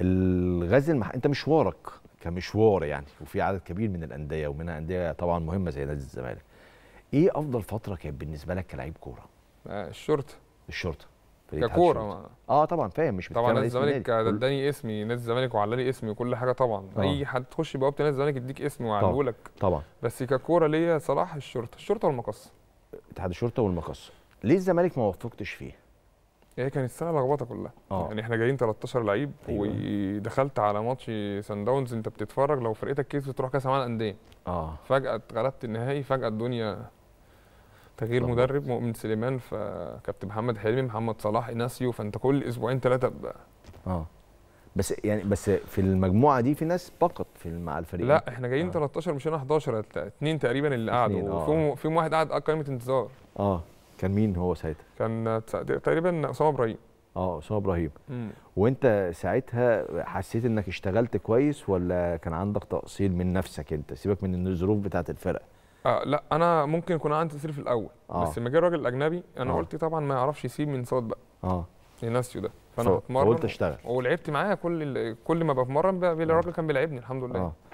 الغاز المح... انت مشوارك كمشوار يعني وفي عدد كبير من الانديه ومنها انديه طبعا مهمه زي نادي الزمالك ايه افضل فتره كانت بالنسبه لك كلاعب كوره الشرطه الشرطه ككوره اه طبعا فاهم مش طبعا نادي الزمالك اداني اسمي نادي الزمالك وعلاني اسمي وكل حاجه طبعا آه. اي حد تخش بوابه نادي الزمالك يديك اسمي وعلمه لك طبعا بس ككوره ليا صلاح الشرطه الشرطه والمقص اتحاد الشرطه والمقص ليه الزمالك ما وفقتش فيه هي كانت السنه لخبطه كلها أوه. يعني احنا جايين 13 لعيب أيوة. ودخلت على ماتش سان داونز انت بتتفرج لو فرقتك كسبت تروح كاس عالم انديه اه فجاه اتغلبت النهائي فجاه الدنيا تغيير مدرب مؤمن سليمان فكابتن محمد حلمي محمد صلاح اناسيو فانت كل اسبوعين ثلاثه اه بس يعني بس في المجموعه دي في ناس فقط في مع الفريق لا احنا جايين آه. 13 مش هنا 11 اثنين تقريبا اللي قعدوا وفيهم آه. فيهم واحد قعد قائمه انتظار اه كان مين هو ساعتها؟ كان تقريبا اسامه ابراهيم اه اسامه ابراهيم وانت ساعتها حسيت انك اشتغلت كويس ولا كان عندك تقصير من نفسك انت سيبك من الظروف بتاعت الفرقه آه لا انا ممكن يكون عندي تقصير في الاول آه. بس لما جه الراجل الاجنبي انا آه. قلت طبعا ما يعرفش يسيب من صوت بقى اه لناسيو ده فانا بتمرن قلت اشتغل ولعبت معاه كل كل ما بتمرن آه. الراجل كان بيلعبني الحمد لله آه.